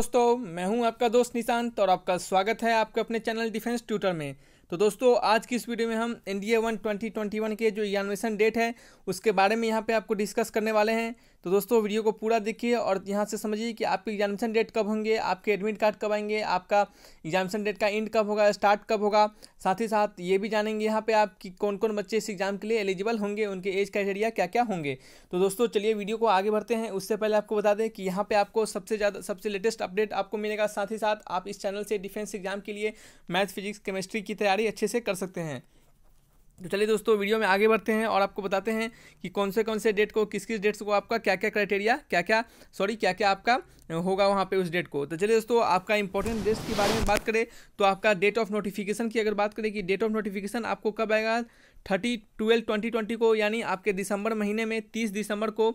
दोस्तों मैं हूं आपका दोस्त निशांत और आपका स्वागत है आपके अपने चैनल डिफेंस ट्यूटर में तो दोस्तों आज की इस वीडियो में हम N D A one twenty twenty one के जो इवेशन डेट है उसके बारे में यहाँ पे आपको डिस्कस करने वाले हैं तो दोस्तों वीडियो को पूरा देखिए और यहाँ से समझिए कि आपके एग्जामिशन डेट कब होंगे आपके एडमिट कार्ड कब आएंगे आपका एग्जामिशन डेट का एंड कब होगा स्टार्ट कब होगा साथ ही साथ ये भी जानेंगे यहाँ पे आप कि कौन कौन बच्चे इस एग्ज़ाम के लिए एलिजिबल होंगे उनके एज क्राइटेरिया क्या क्या होंगे तो दोस्तों चलिए वीडियो को आगे बढ़ते हैं उससे पहले आपको बता दें कि यहाँ पर आपको सबसे ज़्यादा सबसे लेटेस्ट अपडेट आपको मिलेगा साथ ही साथ आप इस चैनल से डिफेंस एग्जाम के लिए मैथ फिजिक्स केमिस्ट्री की तैयारी तैयारी अच्छे से कर सकते हैं तो चलिए दोस्तों वीडियो में आगे बढ़ते हैं और आपको बताते हैं कि कौन से कौन से डेट को किस किस डेट्स को आपका क्या क्या क्राइटेरिया क्या क्या सॉरी क्या क्या आपका होगा वहाँ पे उस डेट को तो चलिए दोस्तों आपका इंपॉर्टेंट डेट्स के बारे में बात करें तो आपका डेट ऑफ नोटिफिकेशन की अगर बात करें कि डेट ऑफ नोटिफिकेशन आपको कब आएगा थर्टी ट्वेल्व ट्वेंटी ट्वेंटी को यानी आपके दिसंबर महीने में तीस दिसंबर को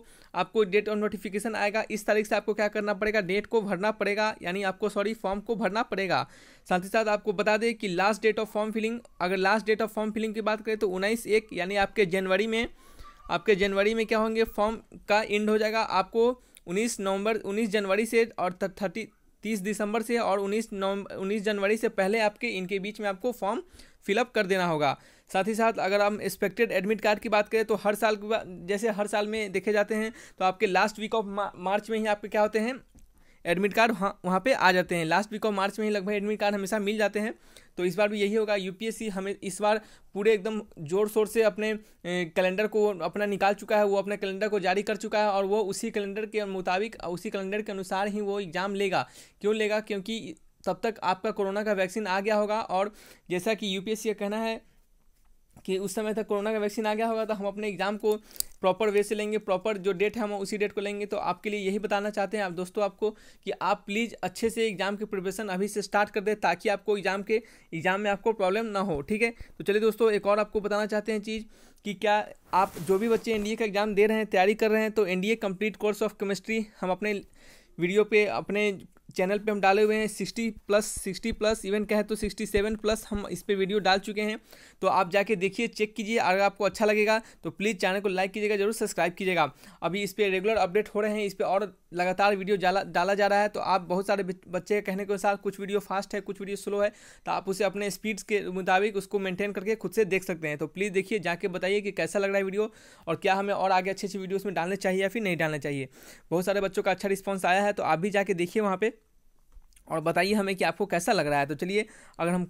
आपको डेट और नोटिफिकेशन आएगा इस तारीख से आपको क्या करना पड़ेगा डेट को भरना पड़ेगा यानी आपको सॉरी फॉर्म को भरना पड़ेगा साथ ही साथ आपको बता दें कि last date of form filling अगर last date of form filling की बात करें तो उन्नीस एक यानी आपके जनवरी में आपके जनवरी में क्या होंगे फॉर्म का एंड हो जाएगा आपको उन्नीस नवंबर उन्नीस जनवरी से और थर्टी तीस दिसंबर से और उन्नीस नवंबर उन्नीस जनवरी से पहले आपके इनके बीच में आपको फॉर्म फिलअप कर देना होगा साथ ही साथ अगर हम एक्सपेक्टेड एडमिट कार्ड की बात करें तो हर साल जैसे हर साल में देखे जाते हैं तो आपके लास्ट वीक ऑफ मार्च में ही आपके क्या होते हैं एडमिट कार्ड वहाँ वहाँ पर आ जाते हैं लास्ट वीक ऑफ मार्च में ही लगभग एडमिट कार्ड हमेशा मिल जाते हैं तो इस बार भी यही होगा यूपीएससी हमें इस बार पूरे एकदम जोर शोर से अपने कैलेंडर को अपना निकाल चुका है वो अपने कैलेंडर को जारी कर चुका है और वो उसी कैलेंडर के मुताबिक उसी कैलेंडर के अनुसार ही वो एग्ज़ाम लेगा क्यों लेगा क्योंकि तब तक आपका कोरोना का वैक्सीन आ गया होगा और जैसा कि यूपीएससी का कहना है कि उस समय तक कोरोना का वैक्सीन आ गया होगा तो हम अपने एग्ज़ाम को प्रॉपर वे से लेंगे प्रॉपर जो डेट है हम उसी डेट को लेंगे तो आपके लिए यही बताना चाहते हैं आप दोस्तों आपको कि आप प्लीज़ अच्छे से एग्ज़ाम की प्रिपरेशन अभी से स्टार्ट कर दें ताकि आपको एग्ज़ाम के एग्ज़ाम में आपको प्रॉब्लम ना हो ठीक है तो चलिए दोस्तों एक और आपको बताना चाहते हैं चीज़ कि क्या आप जो भी बच्चे एन का एग्ज़ाम दे रहे हैं तैयारी कर रहे हैं तो NDA complete course of chemistry हम अपने वीडियो पे अपने चैनल पे हम डाले हुए हैं sixty plus sixty plus even कहें तो सिक्सटी सेवन प्लस हम इस पर वीडियो डाल चुके हैं तो आप जाके देखिए चेक कीजिए अगर आपको अच्छा लगेगा तो प्लीज़ चैनल को लाइक कीजिएगा जरूर सब्सक्राइब कीजिएगा अभी इस पर रेगुलर अपडेट हो रहे हैं इस पर और लगातार वीडियो डाला डाला जा रहा है तो आप बहुत सारे बच्चे कहने के अनुसार कुछ वीडियो फास्ट है कुछ वीडियो स्लो है तो आप उसे अपने स्पीड के मुताबिक उसको मेंटेन करके खुद से देख सकते हैं तो प्लीज़ देखिए जाके बताइए कि कैसा लग रहा है वीडियो और क्या हमें और आगे अच्छे अच्छे वीडियो उसमें डालने चाहिए या फिर नहीं डालना चाहिए बहुत सारे बच्चों का अच्छा रिस्पॉन्स आया है तो आप भी जाके देखिए वहाँ पर और बताइए हमें कि आपको कैसा लग रहा है तो चलिए अगर हम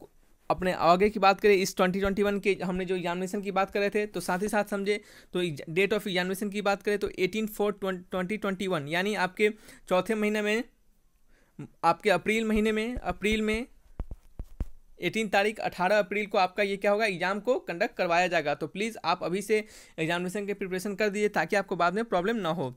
अपने आगे की बात करें इस 2021 के हमने जो एग्जामिनेशन की बात कर रहे थे तो साथ ही साथ समझे तो डेट ऑफ एग्जामिनेशन की बात करें तो eighteen four twenty twenty one यानी आपके चौथे महीने में आपके अप्रैल महीने में अप्रैल में एटीन तारीख अठारह अप्रैल को आपका ये क्या होगा एग्जाम को कंडक्ट करवाया जाएगा तो प्लीज़ आप अभी से एग्जामिनेशन के प्रिपरेशन कर दीजिए ताकि आपको बाद में प्रॉब्लम ना हो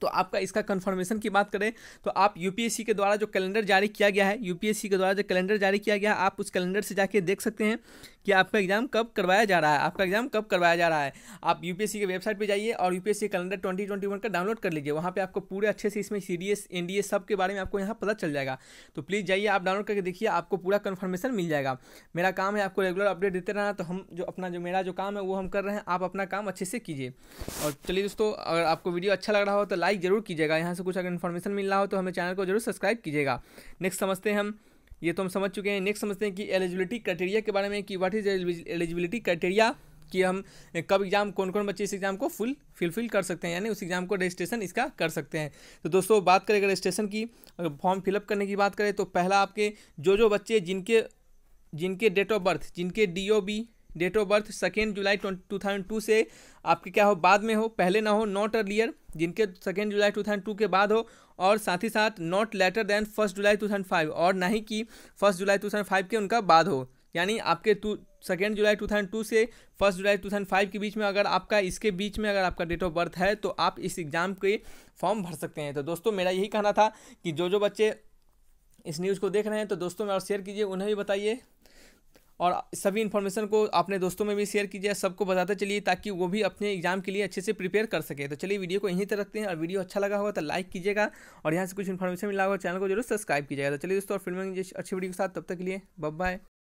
तो आपका इसका कन्फर्मेशन की बात करें तो आप यूपीएससी के द्वारा जो कैलेंडर जारी किया गया है यूपीएससी के द्वारा जो कैलेंडर जारी किया गया है आप उस कैलेंडर से जाके देख सकते हैं कि आपका एग्ज़ाम कब करवाया जा रहा है आपका एग्ज़ाम कब करवाया जा रहा है आप यूपीएससी की वेबसाइट पर जाइए और यूपीएससी कैलेंडर 2021 का डाउनलोड कर लीजिए वहाँ पर आपको पूरे अच्छे से इसमें C D S N D S सब के बारे में आपको यहाँ पता चल जाएगा तो प्लीज़ जाइए आप डाउनलोड करके देखिए आपको पूरा कन्फर्मेशन मिल जाएगा मेरा काम है आपको रेगुलर अपडेट देते रहना तो हम जो अपना जो मेरा जो काम है वो हम कर रहे हैं आप अपना काम अच्छे से कीजिए और चलिए दोस्तों अगर आपको वीडियो अच्छा लग रहा हो तो लाइक ज़रूर कीजिएगा यहाँ से कुछ अगर इन्फॉर्मेशन मिल रहा हो तो हमें चैनल को जरूर सब्सक्राइब कीजिएगा नेक्स्ट समझते हैं हम ये तो हम समझ चुके हैं नेक्स्ट समझते हैं कि एलिजिबिलिटी क्राइटेरिया के बारे में कि व्हाट इज एलिजिबिलिटी क्राइटेरिया कि हम कब एग्जाम कौन कौन बच्चे इस एग्जाम को फुल फिलफिल कर सकते हैं यानी उस एग्जाम को रजिस्ट्रेशन इसका कर सकते हैं तो दोस्तों बात करें अगर रजिस्ट्रेशन की फॉर्म फिलअप करने की बात करें तो पहला आपके जो जो बच्चे जिनके जिनके डेट ऑफ बर्थ जिनके D O B date of birth second July two thousand two से आपके क्या हो बाद में हो पहले ना हो नॉट अर्लियर जिनके second July two thousand two के बाद हो और साथ ही साथ not later than first July two thousand five और ना ही कि first July two thousand five के उनका बाद हो यानी आपके two second July two thousand two से first July two thousand five के बीच में अगर आपका इसके बीच में अगर आपका डेट ऑफ बर्थ है तो आप इस एग्ज़ाम के फॉर्म भर सकते हैं तो दोस्तों मेरा यही कहना था कि जो जो बच्चे इस न्यूज़ को देख रहे हैं तो दोस्तों में और शेयर कीजिए उन्हें भी बताइए और सभी इन्फॉर्मेशन को अपने दोस्तों में भी शेयर कीजिए सबको बताते चलिए ताकि वो भी अपने एग्जाम के लिए अच्छे से प्रिपेयर कर सके तो चलिए वीडियो को यहीं तक रखते हैं और वीडियो अच्छा लगा होगा तो लाइक कीजिएगा और यहाँ से कुछ इन्फॉर्मेशन मिला होगा चैनल को जरूर सब्सक्राइब कीजिएगा तो चलिए दोस्तों और फिल्म अच्छी वीडियो के साथ तब तक के लिए बब बाय